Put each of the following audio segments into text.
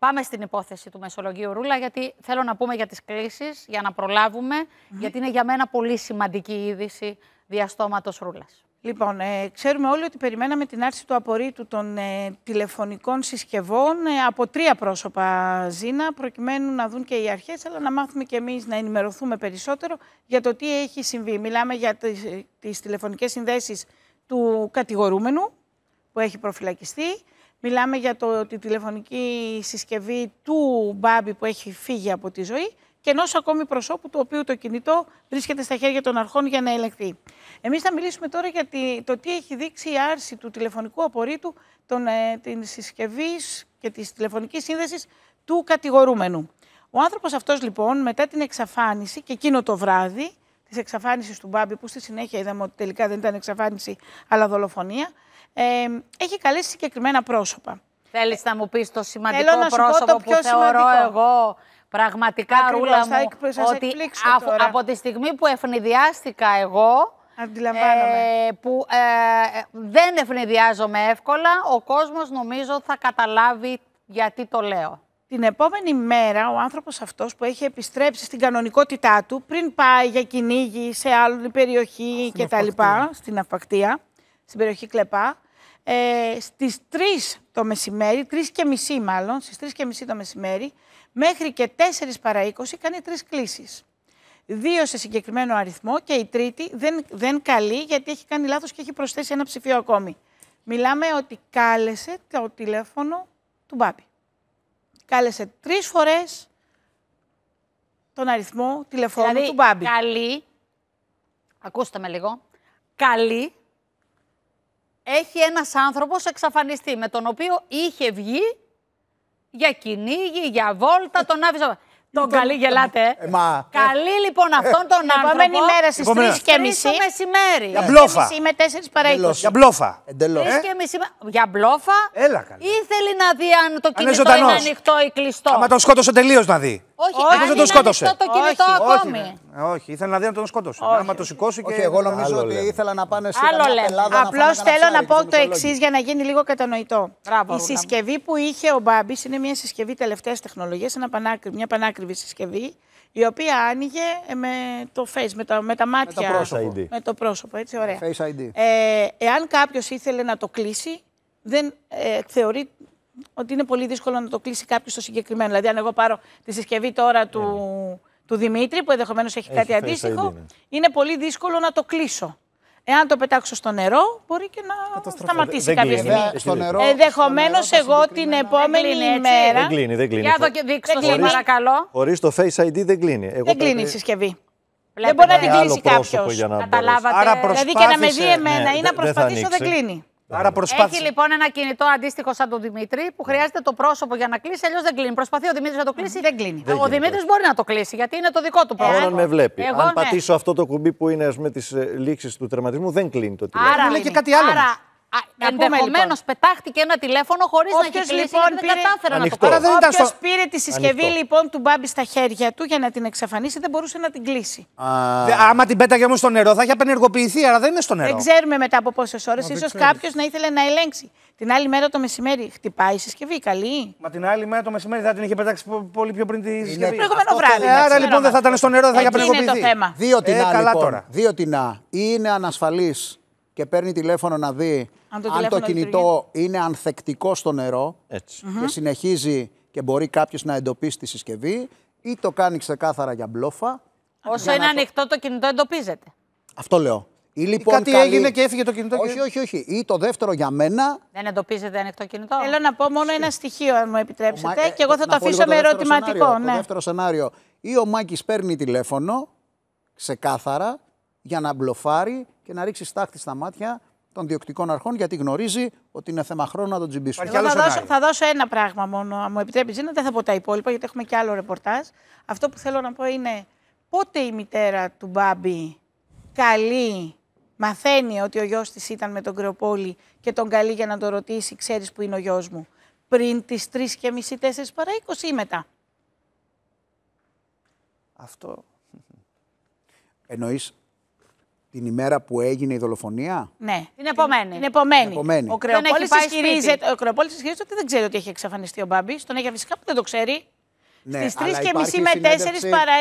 Πάμε στην υπόθεση του μεσολογίου Ρούλα, γιατί θέλω να πούμε για τις κλήσεις, για να προλάβουμε, γιατί είναι για μένα πολύ σημαντική η είδηση διαστόματος Ρούλας. Λοιπόν, ε, ξέρουμε όλοι ότι περιμέναμε την άρση του απορρίτου των ε, τηλεφωνικών συσκευών ε, από τρία πρόσωπα Ζήνα, προκειμένου να δουν και οι αρχές, αλλά να μάθουμε και εμείς να ενημερωθούμε περισσότερο για το τι έχει συμβεί. Μιλάμε για τις, ε, τις τηλεφωνικές συνδέσεις του κατηγορούμενου που έχει προφυλακιστεί, Μιλάμε για το, τη τηλεφωνική συσκευή του Μπάμπη που έχει φύγει από τη ζωή και ενός ακόμη προσώπου του οποίου το κινητό βρίσκεται στα χέρια των αρχών για να ελεγχθεί. Εμείς θα μιλήσουμε τώρα για το τι έχει δείξει η άρση του τηλεφωνικού απορρίτου των, ε, συσκευής και της τηλεφωνικής σύνδεσης του κατηγορούμενου. Ο άνθρωπος αυτός λοιπόν μετά την εξαφάνιση και εκείνο το βράδυ της εξαφάνισης του Μπάμπη, που στη συνέχεια είδαμε ότι τελικά δεν ήταν εξαφάνιση αλλά δολοφονία, ε, έχει καλέσει συγκεκριμένα πρόσωπα. Θέλεις να μου πεις το σημαντικό να πρόσωπο το που θεωρώ σημαντικό. εγώ πραγματικά ρούλα μου. ότι από τη στιγμή που ευνηδιάστηκα εγώ. Ε, που ε, δεν ευνηδιάζομαι εύκολα, ο κόσμος νομίζω θα καταλάβει γιατί το λέω. Την επόμενη μέρα ο άνθρωπος αυτός που έχει επιστρέψει στην κανονικότητά του πριν πάει για κυνήγι σε άλλη περιοχή κτλ. Στην Αφακτία, στην περιοχή Κλεπά, ε, στις 3 το μεσημέρι, 3 και μισή μάλλον, στις 3 και μισή το μεσημέρι, μέχρι και 4 παρα 20 κάνει τρεις κλήσεις. Δύο σε συγκεκριμένο αριθμό και η τρίτη δεν, δεν καλεί γιατί έχει κάνει λάθος και έχει προσθέσει ένα ψηφίο ακόμη. Μιλάμε ότι κάλεσε το τηλέφωνο του Μπάμπη κάλεσε τρεις φορές τον αριθμό τηλεφώνου δηλαδή, του Μπάμπη. Καλή. Ακούστε με λίγο. Καλή. Έχει ένας άνθρωπος εξαφανιστεί με τον οποίο είχε βγει για κυνήγι, για βόλτα, τον άφησε. Τον λοιπόν, καλή γελάτε. Ε. ε μα... Ε. Καλή λοιπόν ε, αυτόν τον άνθρωπο. Επόμενη μέρα στις 3 και μισή. μεσημέρι. Για μπλόφα. Ή με 4 παρά 20. Για μπλόφα. Εντελώς. 3 και μισή. Για μπλόφα. Έλα καλά. Ήθελε να δει αν το κινητό είναι ανοιχτό ή κλειστό. Μα τον σκότωσε τελείως να δει. Όχι, όχι. δεν τον σκότωσε. Το κινητό όχι, ακόμη. Ναι. Όχι, ήθελα να δει να τον σκότωσε. Όχι. Άμα το σηκώσει και. Όχι, εγώ νομίζω ότι ήθελα να πάνε στην Ελλάδα. Απλώ θέλω να πω το εξή για να γίνει λίγο κατανοητό. η συσκευή που είχε ο Μπάμπης είναι μια συσκευή τελευταίας τεχνολογίας, μια πανάκριβη συσκευή, η οποία άνοιγε ε, με το face, με τα, μάτια. Με το πρόσωπο. Με το πρόσωπο, έτσι, ωραία. Face ID. Ε, εάν κάποιος ήθελε να το κλείσει, δεν ε, θεωρεί ότι είναι πολύ δύσκολο να το κλείσει κάποιος το συγκεκριμένο. Δηλαδή, αν εγώ πάρω τη συσκευή τώρα του, ναι, ναι. του Δημήτρη, που ενδεχομένως έχει, κάτι αντίστοιχο, είναι. πολύ δύσκολο να το κλείσω. Εάν το πετάξω στο νερό, μπορεί και να σταματήσει κάποια στιγμή. Ε, ενδεχομένω, εγώ την επόμενη δεν ημέρα. Δεν κλείνει, δεν κλείνει. Για το δείξτε παρακαλώ. Χωρίς το Face ID δεν κλείνει. δεν κλείνει η συσκευή. δεν μπορεί να την κλείσει κάποιο. Καταλάβατε. δηλαδή και να με δει εμένα ή ναι, να προσπαθήσω, δεν κλείνει. Άρα προσπάθησε. Έχει λοιπόν ένα κινητό αντίστοιχο σαν τον Δημήτρη που ναι. χρειάζεται το πρόσωπο για να κλείσει, αλλιώς δεν κλείνει. Προσπαθεί ο Δημήτρης να το κλείσει. Δεν κλείνει. ο Δημήτρης μπορεί να το κλείσει γιατί είναι το δικό του πρόσωπο. Όταν με βλέπει. Αν ναι. πατήσω αυτό το κουμπί που είναι με τι λήξει του τερματισμού, δεν κλείνει το τηλέφωνο. Άρα, λέει και κάτι άλλο. Λοιπόν. Ενδεχομένως πετάχτηκε ένα τηλέφωνο χωρίς να έχει λοιπόν, δεν να το κάνει. Όποιος στο... πήρε τη συσκευή Ανοιχτό. λοιπόν του Μπάμπη στα χέρια του για να την εξαφανίσει δεν μπορούσε να την κλείσει. Α... Άμα την πέταγε όμως στο νερό θα είχε απενεργοποιηθεί, αλλά δεν είναι στο νερό. Δεν ξέρουμε μετά από πόσες ώρες. σω κάποιος να ήθελε να ελέγξει. Την άλλη μέρα το μεσημέρι χτυπάει η συσκευή, καλή. Μα την άλλη μέρα το μεσημέρι θα την είχε πετάξει πολύ πιο πριν τη είναι το Προηγούμενο βράδυ. άρα λοιπόν δεν θα ήταν στο νερό, θα είχε απενεργοποιηθεί. Δύο τεινά. Λοιπόν. Δύο τεινά. Είναι ανασφαλής και παίρνει τηλέφωνο να δει αν το, κινητό είναι ανθεκτικό στο νερό Έτσι. και συνεχίζει και μπορεί κάποιος να εντοπίσει τη συσκευή ή το κάνει ξεκάθαρα για μπλόφα. Όσο είναι ανοιχτό το... κινητό εντοπίζεται. Αυτό λέω. Ή, λοιπόν, κάτι έγινε και έφυγε το κινητό. Όχι, και... όχι, όχι. Ή το δεύτερο για μένα. Δεν εντοπίζεται ανοιχτό κινητό. Θέλω να πω μόνο ένα στοιχείο, αν μου επιτρέψετε, ε, και εγώ θα το αφήσω με ερωτηματικό. Σενάριο, ναι. Το δεύτερο σενάριο. Ή ο Μάκης παίρνει τηλέφωνο ξεκάθαρα για να μπλοφάρει και να ρίξει στάχτη στα μάτια των διοκτικών αρχών, γιατί γνωρίζει ότι είναι θέμα χρόνου να τον τσιμπήσουν. Εγώ θα, δώσω, ένα πράγμα μόνο, αν μου επιτρέπεις, Ζήνα, δεν θα πω τα υπόλοιπα, γιατί έχουμε και άλλο ρεπορτάζ. Αυτό που θέλω να πω είναι πότε η μητέρα του Μπάμπη καλή, μαθαίνει ότι ο γιος της ήταν με τον Κρεοπόλη και τον καλεί για να το ρωτήσει, ξέρεις που είναι ο γιος μου. Πριν τις 3 και μισή, 4 παρά 20 ή μετά. Αυτό. Εννοείς την ημέρα που έγινε η δολοφονία. Ναι, την επομένη. Την επομένη. επομένη. Ο Κρεοπόλη ισχυρίζεται ότι δεν ξέρει ότι έχει εξαφανιστεί ο Μπάμπη. Τον έχει φυσικά που δεν το ξέρει. Ναι, Στις 3 και μισή με 4 παρά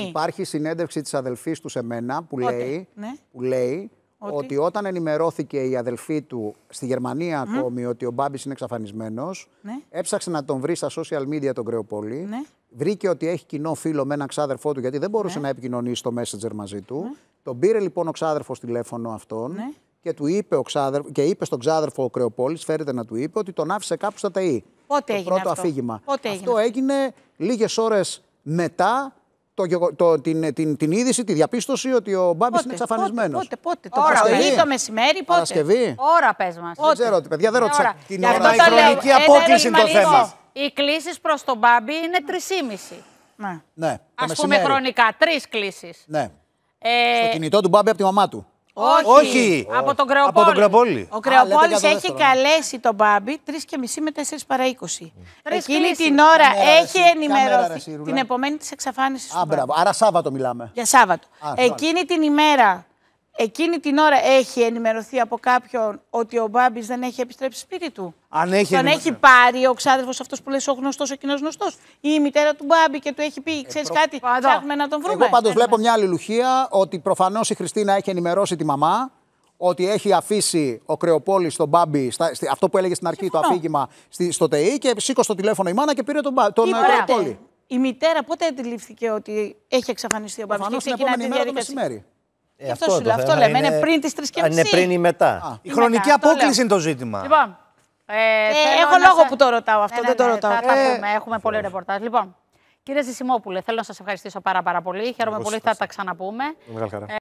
20. Υπάρχει συνέντευξη της αδελφής του σε μένα που λέει, ναι. που λέει ότι... όταν ενημερώθηκε η αδελφή του στη Γερμανία ακόμη ότι ο Μπάμπης είναι εξαφανισμένος, ναι. έψαξε να τον βρει στα social media τον Κρεοπόλη. Ναι βρήκε ότι έχει κοινό φίλο με έναν ξάδερφό του, γιατί δεν μπορούσε ναι. να επικοινωνήσει στο Messenger μαζί του. Ναι. Τον πήρε λοιπόν ο ξάδερφος τηλέφωνο αυτόν ναι. και, του είπε ο ξάδερφ, και είπε στον ξάδερφο ο Κρεοπόλης, φέρεται να του είπε, ότι τον άφησε κάπου στα ΤΕΗ. Πότε έγινε πρώτο αυτό. αφήγημα. αυτό, αυτό έγινε λίγες ώρες μετά το, το, την, την, την είδηση, τη διαπίστωση ότι ο Μπάμπης είναι εξαφανισμένος. Πότε, πότε, πότε. Ώρα, το το μεσημέρι, πότε. Παρασκευή. Ώρα, πες μας. Δεν ξέρω, παιδιά, δεν ρώτησα. Την ώρα, η χρονική απόκληση είναι το θέμα. Οι κλήσεις προς τον Μπάμπη είναι 3,5. Ναι. ναι. Ας πούμε χρονικά, τρεις κλήσεις. Ναι. Ε... Στο κινητό του Μπάμπη από τη μαμά του. Όχι. Όχι. Από τον Κρεοπόλη. Από τον Κρεοπόλη. Ο Κρεοπόλη έχει καλέσει τον Μπάμπη 3 και μισή με 4 παρά 20. Εκείνη την ώρα έχει ενημερωθεί την επομένη της εξαφάνισης του. Άρα Σάββατο μιλάμε. Για Σάββατο. Εκείνη την ημέρα Εκείνη την ώρα έχει ενημερωθεί από κάποιον ότι ο Μπάμπης δεν έχει επιστρέψει σπίτι του. Αν έχει, τον έχει πάρει ο ξάδερφος αυτός που λέει ο γνωστός, ο κοινός γνωστός. Ή η μητέρα του Μπάμπη και του έχει πει: ε, Ξέρεις κάτι, Παντά. ψάχνουμε να τον βρούμε. Εγώ πάντως βλέπω μια αλληλουχία ότι προφανώς η Χριστίνα έχει ενημερώσει τη μαμά ότι έχει αφήσει ο Κρεοπόλης τον Μπάμπη, στα, αυτό που έλεγε στην αρχή, το αφήγημα στη, στο ΤΕΗ και σήκωσε το τηλέφωνο η μάνα και πήρε τον, τον ε, Κρεοπόλη. Η μητέρα πότε αντιλήφθηκε ότι έχει εξαφανιστεί ο Μπάμπης. ξεκινάει την το μεσημέρι. Ε, αυτό, αυτό, σου αυτό λέμε. Είναι, είναι πριν Είναι πριν ή μετά. η χρονική μετά, απόκληση είναι το ζήτημα. Λοιπόν. Ε, ε έχω λόγο σε... που το ρωτάω αυτό, ναι, δεν ναι, το ναι, ρωτάω. Θα, ε... Έχουμε, έχουμε πολύ ρεπορτάζ. Λοιπόν, κύριε Ζησιμόπουλε, θέλω να σας ευχαριστήσω πάρα, πάρα πολύ. Χαίρομαι πολύ, θα τα ξαναπούμε. Ε,